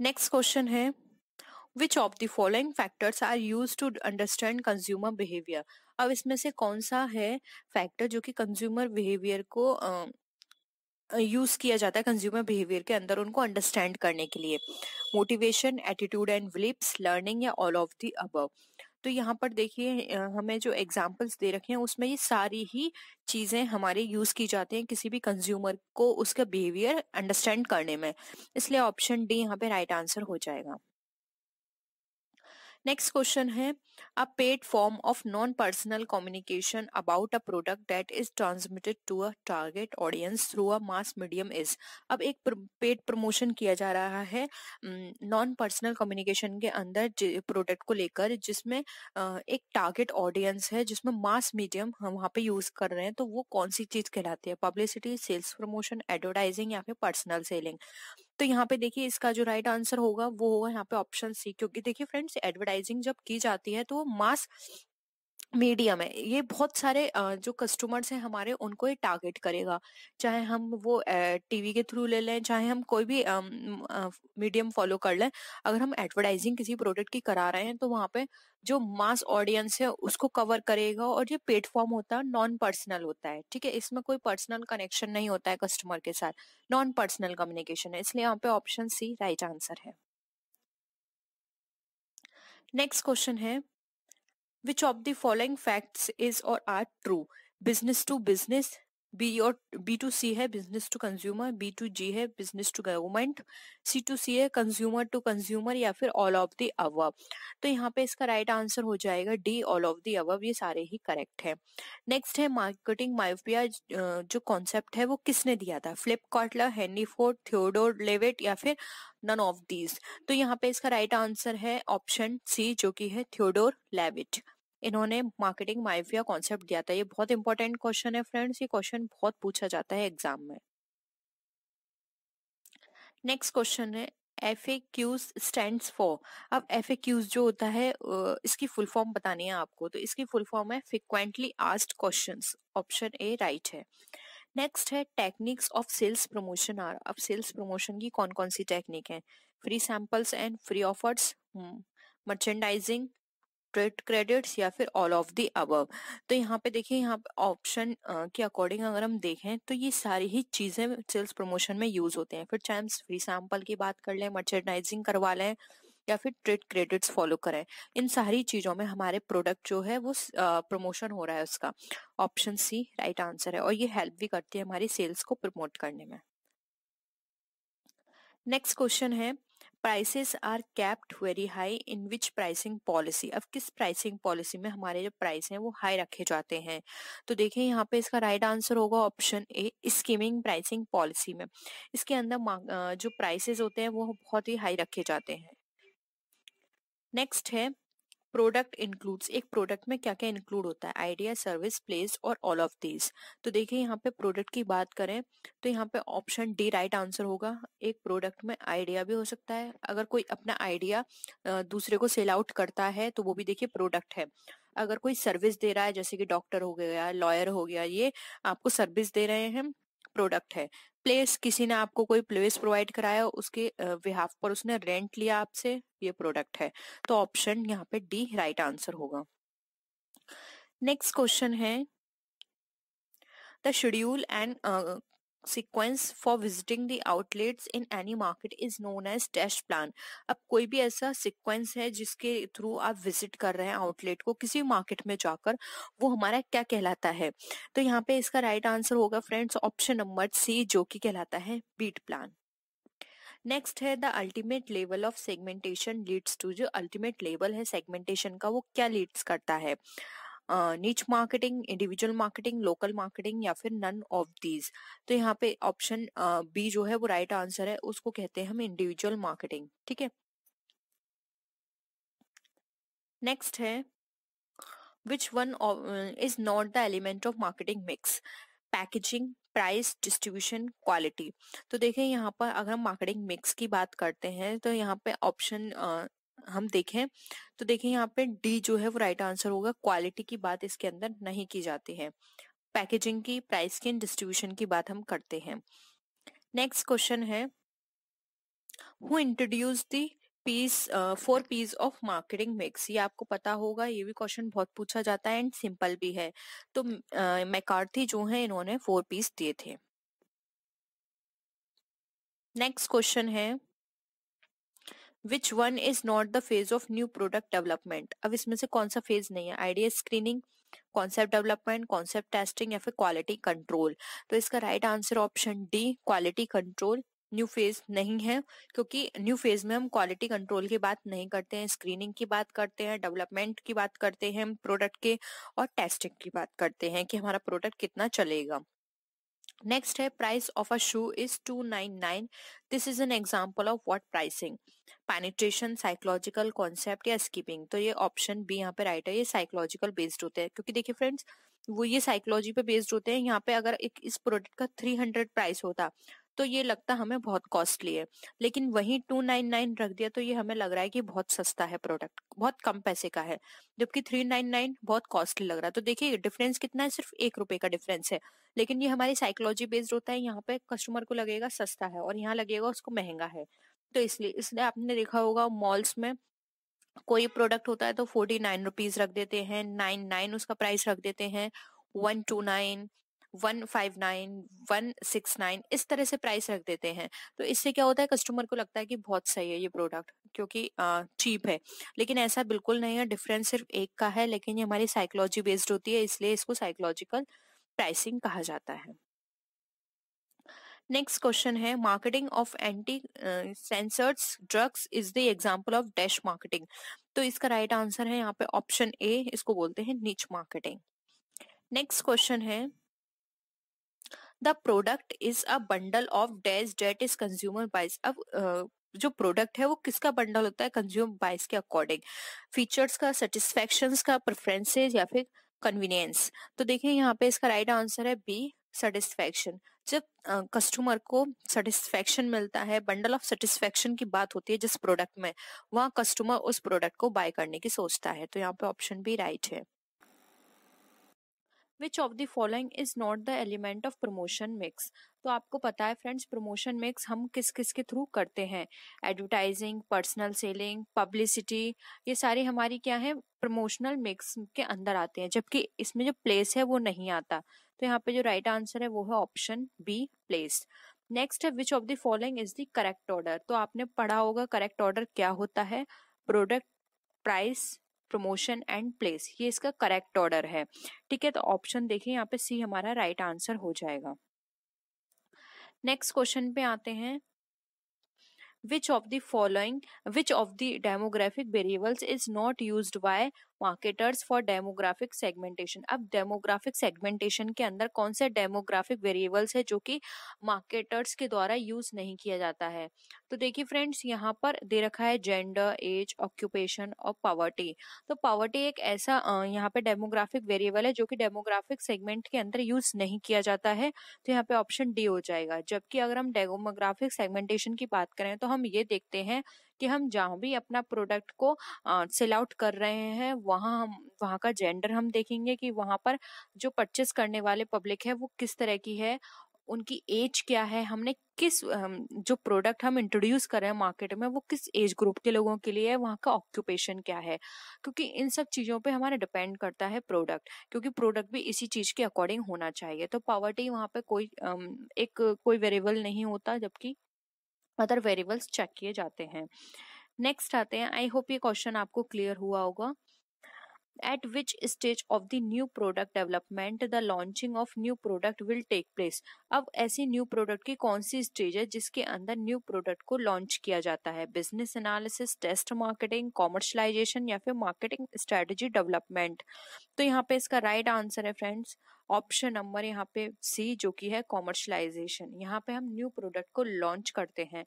नेक्स्ट क्वेश्चन है which of the following factors are use to understand consumer behaviour अब इसमें से कौन सा है फैक्टर जो कि कंज्यूमर बिहेवियर को यूज uh, किया जाता है कंज्यूमर बिहेवियर के अंदर उनको अंडरस्टैंड करने के लिए motivation attitude and beliefs learning या ऑल ऑफ दी अबव तो यहाँ पर देखिए हमें जो एग्जाम्पल्स दे रखे हैं उसमें ये सारी ही चीज़ें हमारे यूज़ की जाती हैं किसी भी कंज्यूमर को उसका बिहेवियर अंडरस्टैंड करने में इसलिए ऑप्शन डी यहाँ पे राइट आंसर हो जाएगा नेक्स्ट क्वेश्चन है a paid form of non personal communication about a product that is transmitted to a target audience through a mass medium is अब एक पेड प्रमोशन किया जा रहा है नॉन पर्सनल कम्युनिकेशन के अंदर प्रोडक्ट को लेकर जिसमें एक टारगेट ऑडियंस है जिसमें मास मीडियम हम वहाँ पे यूज कर रहे हैं तो वो कौन सी चीज कहलाती है पब्लिसिटी सेल्स प्रमोशन एडवर्टाइजिंग या फिर पर्सनल सेलिंग तो यहाँ पे देखिए इसका जो राइट आंसर होगा वो होगा यहाँ पे ऑप्शन सी क्योंकि देखिए फ्रेंड्स एडवर्टाइजिंग जब की जाती है तो वो मास मीडियम है ये बहुत सारे जो कस्टमर्स हैं हमारे उनको ये टारगेट करेगा चाहे हम वो टीवी के थ्रू ले लें चाहे हम कोई भी मीडियम फॉलो कर लें अगर हम एडवर्टाइजिंग किसी प्रोडक्ट की करा रहे हैं तो वहाँ पे जो मास ऑडियंस है उसको कवर करेगा और ये प्लेटफॉर्म होता है नॉन पर्सनल होता है ठीक है इसमें कोई पर्सनल कनेक्शन नहीं होता है कस्टमर के साथ नॉन पर्सनल कम्युनिकेशन है इसलिए यहाँ पे ऑप्शन सी राइट आंसर है नेक्स्ट क्वेश्चन है Which of the following facts is or are true? Business to business, B और बी टू सी है business to consumer B to G है business to government C to C है कंज्यूमर टू कंज्यूमर या फिर ऑल ऑफ द अव तो यहाँ पे इसका राइट right आंसर हो जाएगा D all of the above ये सारे ही करेक्ट है नेक्स्ट है मार्केटिंग माइफिया जो कॉन्सेप्ट है वो किसने दिया था फ्लिपकार्टला कॉटलर हेनरी थियोडोर लेवेट या फिर नन ऑफ दीज तो यहाँ पे इसका राइट right आंसर है ऑप्शन सी जो कि है थियोडोर लेविट इन्होंने मार्केटिंग माइफिया कॉन्सेप्ट दिया था ये बहुत इंपॉर्टेंट क्वेश्चन है फ्रेंड्स ये क्वेश्चन बहुत पूछा जाता है एग्जाम में नेक्स्ट क्वेश्चन है F A Qs stand for अब एफ ए क्यूज जो होता है इसकी फुल फॉर्म बतानी है आपको तो इसकी फुल फॉर्म है frequently asked question option A right है नेक्स्ट है techniques of sales promotion are अब सेल्स प्रमोशन की कौन कौन सी टेक्निक है free samples and free offers merchandising credits या फिर ऑल ऑफ दी अब तो यहाँ पे देखिए यहाँ पे ऑप्शन के अकॉर्डिंग अगर हम देखें तो ये सारी ही चीजें सेल्स प्रमोशन में यूज होते हैं फिर चाहे हम फ्री सैम्पल की बात कर लें मर्चेंडाइजिंग करवा लें या फिर ट्रेड क्रेडिट्स फॉलो करें इन सारी चीजों में हमारे प्रोडक्ट जो है वो प्रमोशन हो रहा है उसका ऑप्शन सी राइट आंसर है और ये हेल्प भी करती है हमारी सेल्स को प्रमोट करने में नेक्स्ट क्वेश्चन है prices are kept very high in which pricing policy अब किस प्राइसिंग पॉलिसी में हमारे जो प्राइस हैं वो हाई रखे जाते हैं तो देखें यहाँ पे इसका राइट right आंसर होगा option A skimming pricing policy में इसके अंदर जो प्राइसेस होते हैं वो बहुत ही हाई रखे जाते हैं नेक्स्ट है प्रोडक्ट इंक्लूड्स एक प्रोडक्ट में क्या क्या इंक्लूड होता है आइडिया सर्विस प्लेस और ऑल ऑफ दीज तो देखिए यहाँ पे प्रोडक्ट की बात करें तो यहाँ पे ऑप्शन डी राइट आंसर होगा एक प्रोडक्ट में आइडिया भी हो सकता है अगर कोई अपना आइडिया दूसरे को सेल आउट करता है तो वो भी देखिए प्रोडक्ट है अगर कोई सर्विस दे रहा है जैसे कि डॉक्टर हो गया लॉयर हो गया ये आपको सर्विस दे रहे हैं प्रोडक्ट है प्लेस किसी ने आपको कोई प्लेस प्रोवाइड कराया उसके बिहाफ पर उसने रेंट लिया आपसे ये प्रोडक्ट है तो ऑप्शन यहाँ पे डी राइट आंसर होगा नेक्स्ट क्वेश्चन है the schedule and sequence for visiting the outlets in any market is known as dash plan अब कोई भी ऐसा सिक्वेंस है जिसके थ्रू आप विजिट कर रहे हैं आउटलेट को किसी मार्केट में जाकर वो हमारा क्या कहलाता है तो यहाँ पे इसका राइट right आंसर होगा फ्रेंड्स ऑप्शन नंबर सी जो कि कहलाता है बीट प्लान नेक्स्ट है the ultimate level of segmentation leads to जो अल्टीमेट लेवल है सेगमेंटेशन का वो क्या लीड्स करता है niche marketing individual marketing local marketing या फिर नन ऑफ दीज तो यहाँ पे ऑप्शन बी जो है वो राइट right आंसर है उसको कहते हैं हम इंडिविजुअल मार्केटिंग ठीक है नेक्स्ट है which one is not the element of marketing mix packaging price distribution quality तो देखें यहाँ पर अगर हम मार्केटिंग मिक्स की बात करते हैं तो यहाँ पे ऑप्शन हम देखें तो देखें यहाँ पे डी जो है वो राइट आंसर होगा क्वालिटी की बात इसके अंदर नहीं की जाती है पैकेजिंग की प्राइस की डिस्ट्रीब्यूशन की बात हम करते हैं नेक्स्ट क्वेश्चन है who introduce the Ps four Ps of marketing mix ये आपको पता होगा ये भी क्वेश्चन बहुत पूछा जाता है एंड सिंपल भी है तो मैकार्थी uh, जो है इन्होंने फोर पीस दिए थे नेक्स्ट क्वेश्चन है which one is not the phase of new product development अब इसमें से कौन सा फेज नहीं है idea screening concept development concept testing या फिर क्वालिटी कंट्रोल तो इसका right answer option D quality control new phase नहीं है क्योंकि न्यू फेज में हम क्वालिटी कंट्रोल की बात नहीं करते हैं स्क्रीनिंग की बात करते हैं डेवलपमेंट की बात करते हैं प्रोडक्ट के और टेस्टिंग की बात करते हैं कि हमारा प्रोडक्ट कितना चलेगा नेक्स्ट है price of a shoe is nine this is an example of what pricing penetration psychological concept या स्कीपिंग तो ये ऑप्शन बी यहाँ पे राइट है ये साइकोलॉजिकल बेस्ड होते हैं क्योंकि देखिए फ्रेंड्स वो ये साइकोलॉजी पे बेस्ड होते हैं यहाँ पे अगर एक इस प्रोडक्ट का थ्री हंड्रेड प्राइस होता तो ये लगता हमें बहुत कॉस्टली है लेकिन वही टू नाइन नाइन रख दिया तो ये हमें लग रहा है कि बहुत सस्ता है प्रोडक्ट बहुत कम पैसे का है जबकि थ्री नाइन नाइन बहुत कॉस्टली लग रहा है तो देखिए डिफरेंस कितना है सिर्फ एक रुपए का डिफरेंस है लेकिन ये हमारी साइकोलॉजी बेस्ड होता है यहाँ पे कस्टमर को लगेगा सस्ता है और यहाँ लगेगा उसको महंगा है तो इसलिए इसलिए आपने देखा होगा मॉल्स में कोई प्रोडक्ट होता है तो फोर्टी नाइन रुपीज रख देते हैं नाइन नाइन उसका प्राइस रख देते हैं वन टू नाइन 159, 169 इस तरह से प्राइस रख देते हैं तो इससे क्या होता है कस्टमर को लगता है कि बहुत सही है ये प्रोडक्ट क्योंकि चीप है लेकिन ऐसा बिल्कुल नहीं है डिफरेंस सिर्फ एक का है लेकिन ये हमारी साइकोलॉजी बेस्ड होती है इसलिए इसको साइकोलॉजिकल प्राइसिंग कहा जाता है नेक्स्ट क्वेश्चन है marketing of anti cancers drugs is the example of dash marketing तो इसका राइट right आंसर है यहाँ पे ऑप्शन ए इसको बोलते हैं नीच मार्केटिंग नेक्स्ट क्वेश्चन है the product is a bundle of dash that is consumer buys अब जो प्रोडक्ट है वो किसका बंडल होता है कंज्यूम बाइस के अकॉर्डिंग फीचर्स का सेटिस्फेक्शन का प्रेफरेंसेज या फिर कन्वीनियंस तो देखिए यहाँ पे इसका राइट right आंसर है बी सेटिस्फेक्शन जब कस्टमर को सेटिस्फेक्शन मिलता है बंडल ऑफ सेटिस्फेक्शन की बात होती है जिस प्रोडक्ट में वहाँ कस्टमर उस प्रोडक्ट को बाय करने की सोचता है तो यहाँ पे ऑप्शन भी राइट है which of the following is not the element of promotion mix तो आपको पता है फ्रेंड्स प्रमोशन मिक्स हम किस किस के थ्रू करते हैं एडवर्टाइजिंग पर्सनल सेलिंग पब्लिसिटी ये सारी हमारी क्या है प्रमोशनल मिक्स के अंदर आते हैं जबकि इसमें जो प्लेस है वो नहीं आता तो यहाँ पे जो राइट right आंसर है वो है ऑप्शन बी प्लेस नेक्स्ट है which of the following is the correct order तो आपने पढ़ा होगा करेक्ट ऑर्डर क्या होता है product price promotion and place ये इसका करेक्ट ऑर्डर है ठीक है तो ऑप्शन देखें यहाँ पे सी हमारा राइट right आंसर हो जाएगा नेक्स्ट क्वेश्चन पे आते हैं which of the following which of the demographic variables is not use by marketers for demographic segmentation अब डेमोग्राफिक सेगमेंटेशन के अंदर कौन से डेमोग्राफिक वेरिएबल्स है जो कि मार्केटर्स के द्वारा यूज नहीं किया जाता है तो देखिए फ्रेंड्स यहाँ पर दे रखा है जेंडर एज ऑक्यूपेशन और पावर्टी तो पावर्टी एक ऐसा यहाँ पे डेमोग्राफिक वेरिएबल है जो कि डेमोग्राफिक सेगमेंट के अंदर यूज नहीं किया जाता है तो यहाँ पे ऑप्शन डी हो जाएगा जबकि अगर हम डेमोग्राफिक सेगमेंटेशन की बात करें तो हम ये देखते हैं कि हम जहाँ भी अपना प्रोडक्ट को सेल आउट कर रहे हैं वहाँ हम वहाँ का जेंडर हम देखेंगे कि वहाँ पर जो परचेस करने वाले पब्लिक है वो किस तरह की है उनकी एज क्या है हमने किस जो प्रोडक्ट हम इंट्रोड्यूस कर रहे हैं मार्केट में वो किस एज ग्रुप के लोगों के लिए है वहाँ का ऑक्यूपेशन क्या है क्योंकि इन सब चीज़ों पे हमारा डिपेंड करता है प्रोडक्ट क्योंकि प्रोडक्ट भी इसी चीज़ के अकॉर्डिंग होना चाहिए तो पावर्टी वहाँ पे कोई एक कोई वेरिएबल नहीं होता जबकि अदर वेरिएबल्स चेक किए जाते हैं नेक्स्ट आते हैं आई होप ये क्वेश्चन आपको क्लियर हुआ होगा at which stage of the new product development the launching of new product will take place अब ऐसी new product की कौन सी stage है जिसके अंदर new product को launch किया जाता है business analysis, test marketing, commercialization या फिर marketing strategy development तो यहाँ पे इसका right answer है friends ऑप्शन नंबर यहाँ पे सी जो कि है कॉमर्शलाइजेशन यहाँ पे हम न्यू प्रोडक्ट को लॉन्च करते हैं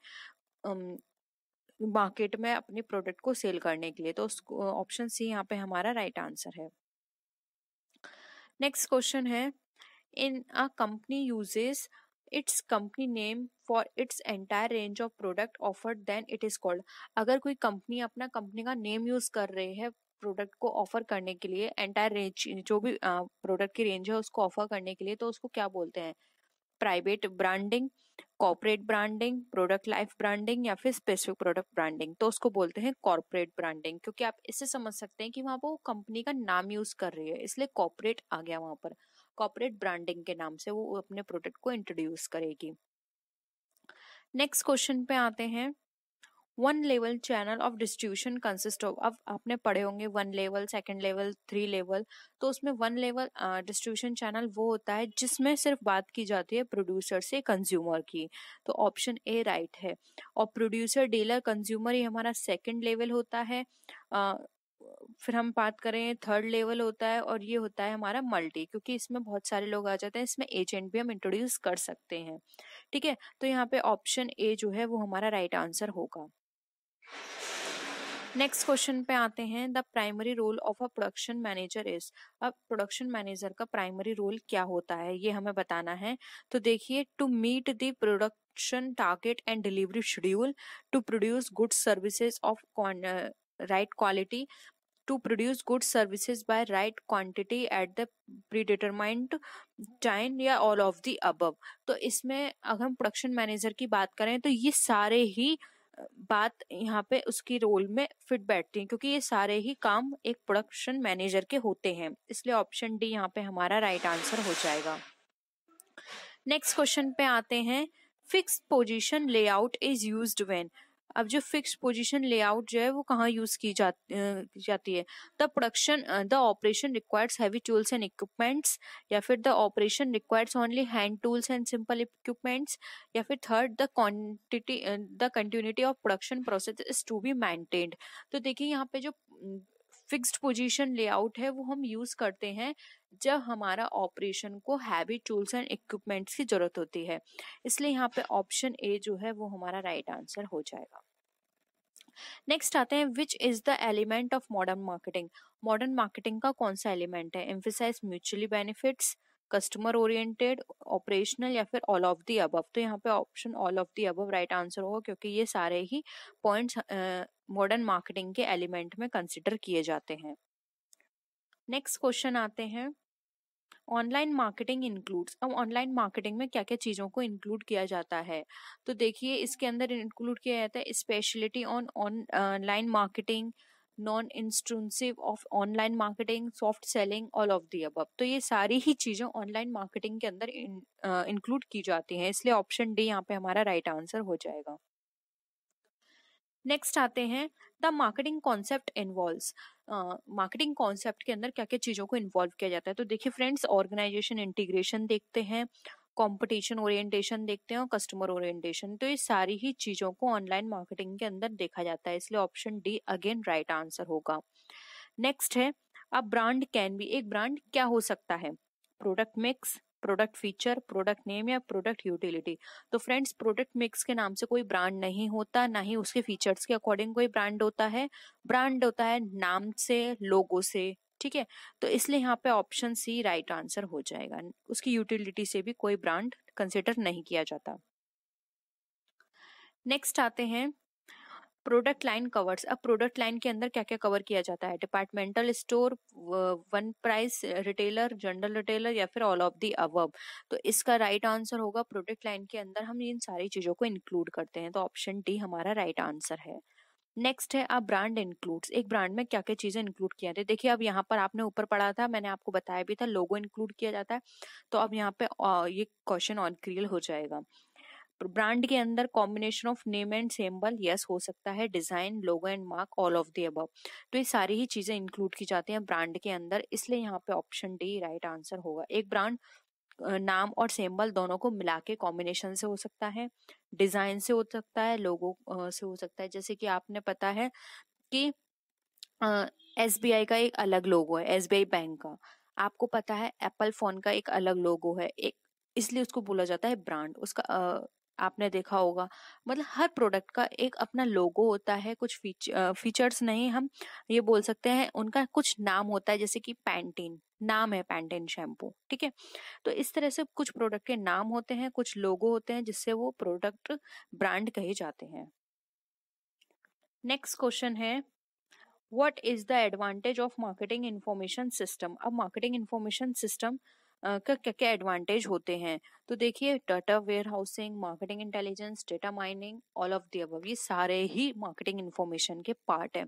मार्केट में अपने प्रोडक्ट को सेल करने के लिए तो ऑप्शन सी यहाँ पे हमारा राइट right आंसर है नेक्स्ट क्वेश्चन है in a company uses its company name for its entire range of product offered then it is called अगर कोई कंपनी अपना कंपनी का नेम यूज कर रही है प्रोडक्ट को ऑफर करने के लिए एंटायर रेंज जो भी प्रोडक्ट की रेंज है उसको ऑफर करने के लिए तो उसको क्या बोलते हैं private branding corporate branding product life branding या फिर स्पेसिफिक प्रोडक्ट ब्रांडिंग तो उसको बोलते हैं कॉर्पोरेट ब्रांडिंग क्योंकि आप इससे समझ सकते हैं कि वहाँ पर वो कंपनी का नाम यूज कर रही है इसलिए कॉर्पोरेट आ गया वहाँ पर कॉर्पोरेट ब्रांडिंग के नाम से वो अपने प्रोडक्ट को इंट्रोड्यूस करेगी नेक्स्ट क्वेश्चन पे आते हैं one level channel of distribution consist of अब आपने पढ़े होंगे one level second level three level तो उसमें वन लेवल डिस्ट्रीब्यूशन चैनल वो होता है जिसमें सिर्फ बात की जाती है प्रोड्यूसर से कंज्यूमर की तो ऑप्शन ए राइट है और प्रोड्यूसर डीलर कंज्यूमर ये हमारा सेकेंड लेवल होता है आ, फिर हम बात करें थर्ड लेवल होता है और ये होता है हमारा मल्टी क्योंकि इसमें बहुत सारे लोग आ जाते हैं इसमें एजेंट भी हम इंट्रोड्यूस कर सकते हैं ठीक है तो यहाँ पे ऑप्शन ए जो है वो हमारा राइट right आंसर होगा नेक्स्ट क्वेश्चन पे आते हैं the primary role of a production manager is अब प्रोडक्शन मैनेजर का प्राइमरी रोल क्या होता है ये हमें बताना है तो देखिए to meet the production target and delivery schedule to produce good services of right quality to produce good services by right quantity at the predetermined time या ऑल ऑफ द अबव तो इसमें अगर हम प्रोडक्शन मैनेजर की बात करें तो ये सारे ही बात यहाँ पे उसकी रोल में फिट बैठती है क्योंकि ये सारे ही काम एक प्रोडक्शन मैनेजर के होते हैं इसलिए ऑप्शन डी यहाँ पे हमारा राइट आंसर हो जाएगा नेक्स्ट क्वेश्चन पे आते हैं fix position layout is use when अब जो फिक्स पोजीशन लेआउट जो है वो कहाँ यूज की जा, जाती है the production the operation requires heavy tools and equipments या फिर the operation requires only hand tools and simple equipments या फिर third the quantity the continuity of production process is to be maintained तो देखिए यहाँ पे जो फिक्स्ड पोजीशन लेआउट है वो हम यूज करते हैं जब हमारा ऑपरेशन को हैवी टूल्स एंड इक्विपमेंट्स की जरूरत होती है इसलिए यहाँ पे ऑप्शन ए जो है वो हमारा राइट right आंसर हो जाएगा नेक्स्ट आते हैं which is the element of modern marketing modern marketing का कौन सा एलिमेंट है emphasize mutually benefits customer oriented operational या फिर ऑल ऑफ दी अबव तो यहाँ पे option all of the above right answer होगा क्योंकि ये सारे ही पॉइंट्स मॉडर्न मार्केटिंग के एलिमेंट में कंसिडर किए जाते हैं नेक्स्ट क्वेश्चन आते हैं ऑनलाइन मार्केटिंग इंक्लूड्स अब ऑनलाइन मार्केटिंग में क्या क्या चीज़ों को इंक्लूड किया जाता है तो देखिए इसके अंदर इंक्लूड किया जाता है speciality on online marketing non intrusive of online marketing soft selling all of the अब तो ये सारी ही चीज़ें ऑनलाइन मार्केटिंग के अंदर इंक्लूड uh, की जाती हैं इसलिए ऑप्शन डी यहाँ पे हमारा राइट right आंसर हो जाएगा नेक्स्ट आते हैं the marketing concept involve marketing concept के अंदर क्या क्या चीज़ों को इन्वॉल्व किया जाता है तो देखिए फ्रेंड्स ऑर्गेनाइजेशन इंटीग्रेशन देखते हैं कंपटीशन ओरिएंटेशन देखते हैं और कस्टमर ओरिएंटेशन तो ये सारी ही चीज़ों को ऑनलाइन मार्केटिंग के अंदर देखा जाता है इसलिए option D again right answer होगा नेक्स्ट है अब ब्रांड कैन बी एक ब्रांड क्या हो सकता है product mix product feature product name या प्रोडक्ट यूटिलिटी तो फ्रेंड्स प्रोडक्ट मिक्स के नाम से कोई ब्रांड नहीं होता ना ही उसके फीचर्स के अकॉर्डिंग कोई ब्रांड होता है ब्रांड होता है नाम से लोगो से ठीक है तो इसलिए यहाँ पे ऑप्शन सी राइट आंसर हो जाएगा उसकी यूटिलिटी से भी कोई ब्रांड कंसिडर नहीं किया जाता नेक्स्ट आते हैं प्रोडक्ट लाइन कवर्स अब प्रोडक्ट लाइन के अंदर क्या क्या कवर किया जाता है departmental store one price retailer general retailer या फिर ऑल ऑफ दी अवब तो इसका राइट right आंसर होगा प्रोडक्ट लाइन के अंदर हम इन सारी चीजों को इंक्लूड करते हैं तो ऑप्शन डी हमारा राइट right आंसर है नेक्स्ट है आप ब्रांड इंक्लूड्स एक ब्रांड में क्या क्या चीज़ें इंक्लूड किया जाती है देखिए अब यहाँ पर आपने ऊपर पढ़ा था मैंने आपको बताया भी था लोगो इंक्लूड किया जाता है तो अब यहाँ पे ये क्वेश्चन ऑन क्रियल हो जाएगा ब्रांड के अंदर combination of name and symbol yes हो सकता है design logo and mark all of the above तो ये सारी ही चीजें इंक्लूड की जाती हैं ब्रांड के अंदर इसलिए यहाँ पे ऑप्शन डी राइट आंसर होगा एक ब्रांड नाम और सिंबल दोनों को मिला के कॉम्बिनेशन से हो सकता है डिजाइन से हो सकता है लोगो से हो सकता है जैसे कि आपने पता है कि एस uh, का एक अलग लोगो है एस बैंक का आपको पता है एप्पल फोन का एक अलग लोगो है एक इसलिए उसको बोला जाता है ब्रांड उसका आपने देखा होगा मतलब हर प्रोडक्ट का एक अपना लोगो होता है कुछ फीचर, फीचर्स नहीं हम ये बोल सकते हैं उनका कुछ नाम होता है जैसे कि पैंटीन नाम है पैंटेन शैम्पू ठीक है तो इस तरह से कुछ प्रोडक्ट के नाम होते हैं कुछ लोगो होते हैं जिससे वो प्रोडक्ट ब्रांड कहे जाते हैं नेक्स्ट क्वेश्चन है what is the advantage of marketing information system अब मार्केटिंग इन्फॉर्मेशन सिस्टम का क्या क्या एडवांटेज होते हैं तो देखिए data warehousing marketing intelligence data mining all of the above ये सारे ही मार्केटिंग इन्फॉर्मेशन के पार्ट है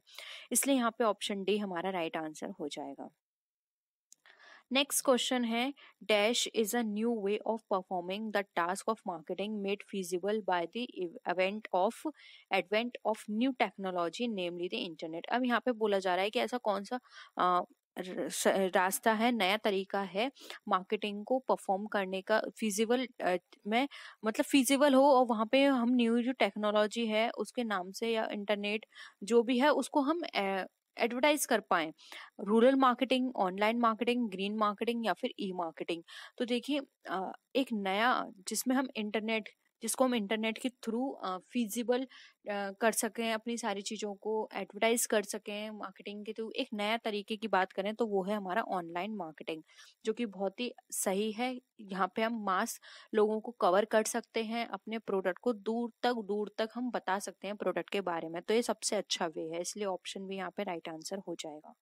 इसलिए यहाँ पे ऑप्शन डी हमारा राइट right आंसर हो जाएगा नेक्स्ट क्वेश्चन है dash is a new way of performing the task of marketing made feasible by the event of advent of new technology namely the internet अब यहाँ पे बोला जा रहा है कि ऐसा कौन सा रास्ता है नया तरीका है मार्केटिंग को परफॉर्म करने का फिजिबल में मतलब फिजिबल हो और वहाँ पे हम न्यू जो टेक्नोलॉजी है उसके नाम से या इंटरनेट जो भी है उसको हम एडवर्टाइज कर पाए rural marketing online marketing green marketing या फिर ई मार्केटिंग तो देखिए एक नया जिसमें हम इंटरनेट जिसको हम इंटरनेट के थ्रू फिजिबल कर सकें अपनी सारी चीज़ों को एडवर्टाइज कर सकें मार्केटिंग के थ्रू एक नया तरीके की बात करें तो वो है हमारा ऑनलाइन मार्केटिंग जो कि बहुत ही सही है यहाँ पे हम मास लोगों को कवर कर सकते हैं अपने प्रोडक्ट को दूर तक दूर तक हम बता सकते हैं प्रोडक्ट के बारे में तो ये सबसे अच्छा वे है इसलिए ऑप्शन भी यहाँ पे राइट आंसर हो जाएगा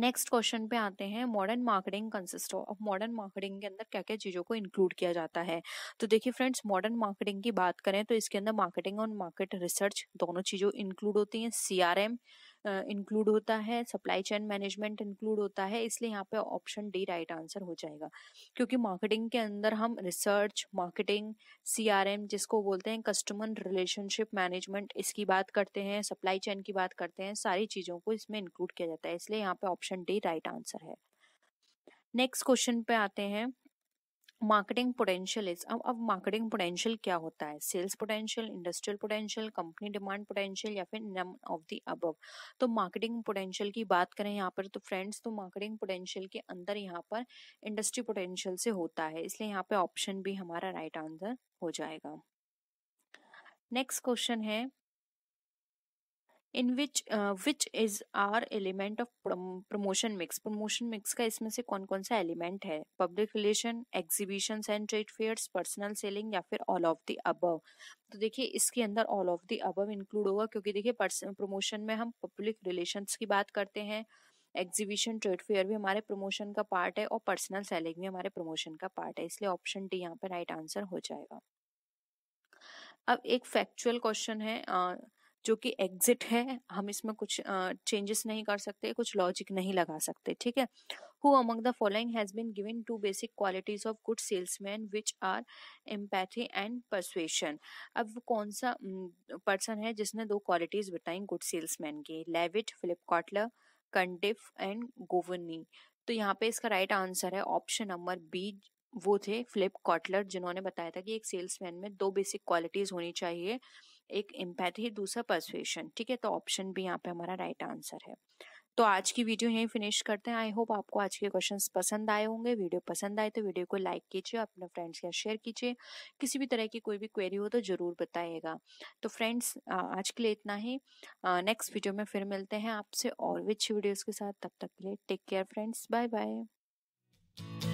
नेक्स्ट क्वेश्चन पे आते हैं modern marketing consist of modern marketing के अंदर क्या क्या चीज़ों को इंक्लूड किया जाता है तो देखिए फ्रेंड्स मॉडर्न मार्केटिंग की बात करें तो इसके अंदर मार्केटिंग और मार्केट रिसर्च दोनों चीज़ों इंक्लूड होती हैं सीआरएम इंक्लूड होता है सप्लाई चेन मैनेजमेंट इंक्लूड होता है इसलिए यहाँ पे ऑप्शन डी राइट आंसर हो जाएगा क्योंकि मार्केटिंग के अंदर हम रिसर्च मार्केटिंग सीआरएम जिसको बोलते हैं कस्टमर रिलेशनशिप मैनेजमेंट इसकी बात करते हैं सप्लाई चेन की बात करते हैं सारी चीज़ों को इसमें इंक्लूड किया जाता है इसलिए यहाँ पे ऑप्शन डी राइट आंसर है नेक्स्ट क्वेश्चन पे आते हैं मार्केटिंग पोटेंशियल इज अब अब मार्केटिंग पोटेंशियल क्या होता है sales potential industrial potential company demand potential या फिर नम ऑफ द अबव तो मार्केटिंग पोटेंशियल की बात करें यहाँ पर तो फ्रेंड्स तो मार्केटिंग पोटेंशियल के अंदर यहाँ पर इंडस्ट्री पोटेंशियल से होता है इसलिए यहाँ पे ऑप्शन भी हमारा राइट right आंसर हो जाएगा नेक्स्ट क्वेश्चन है in which which is are element of promotion mix promotion mix का इसमें से कौन कौन सा एलिमेंट है public relation exhibition and trade fairs personal selling या फिर ऑल ऑफ द अबव तो देखिए इसके अंदर all of the above include होगा क्योंकि देखिए प्रमोशन में हम पब्लिक रिलेशंस की बात करते हैं एग्जीबिशन ट्रेड फेयर भी हमारे प्रमोशन का पार्ट है और पर्सनल सेलिंग भी हमारे प्रमोशन का पार्ट है इसलिए ऑप्शन डी यहाँ पर राइट आंसर हो जाएगा अब एक फैक्चुअल क्वेश्चन है uh, जो कि एग्जिट है हम इसमें कुछ चेंजेस नहीं कर सकते कुछ लॉजिक नहीं लगा सकते ठीक है who among the following has been given two basic qualities of good salesman which are empathy and persuasion अब कौन सा पर्सन है जिसने दो क्वालिटीज बताई गुड सेल्समैन की Levitt Philip Cundiff Cundiff and Govoni तो यहाँ पे इसका राइट आंसर है ऑप्शन नंबर बी वो थे फ्लिप कॉटलर जिन्होंने बताया था कि एक सेल्समैन में दो बेसिक क्वालिटीज होनी चाहिए एक एम्पैथी दूसरा पर्सुएशन ठीक है तो ऑप्शन भी यहाँ पे हमारा राइट आंसर है तो आज की वीडियो यहीं फिनिश करते हैं आई होप आपको आज के क्वेश्चन पसंद आए होंगे वीडियो पसंद आए तो वीडियो को लाइक कीजिए अपने फ्रेंड्स के शेयर कीजिए किसी भी तरह की कोई भी क्वेरी हो तो ज़रूर बताइएगा तो फ्रेंड्स आज के लिए इतना ही नेक्स्ट वीडियो में फिर मिलते हैं आपसे और भी अच्छी वीडियोज़ के साथ तब तक के लिए take care friends bye bye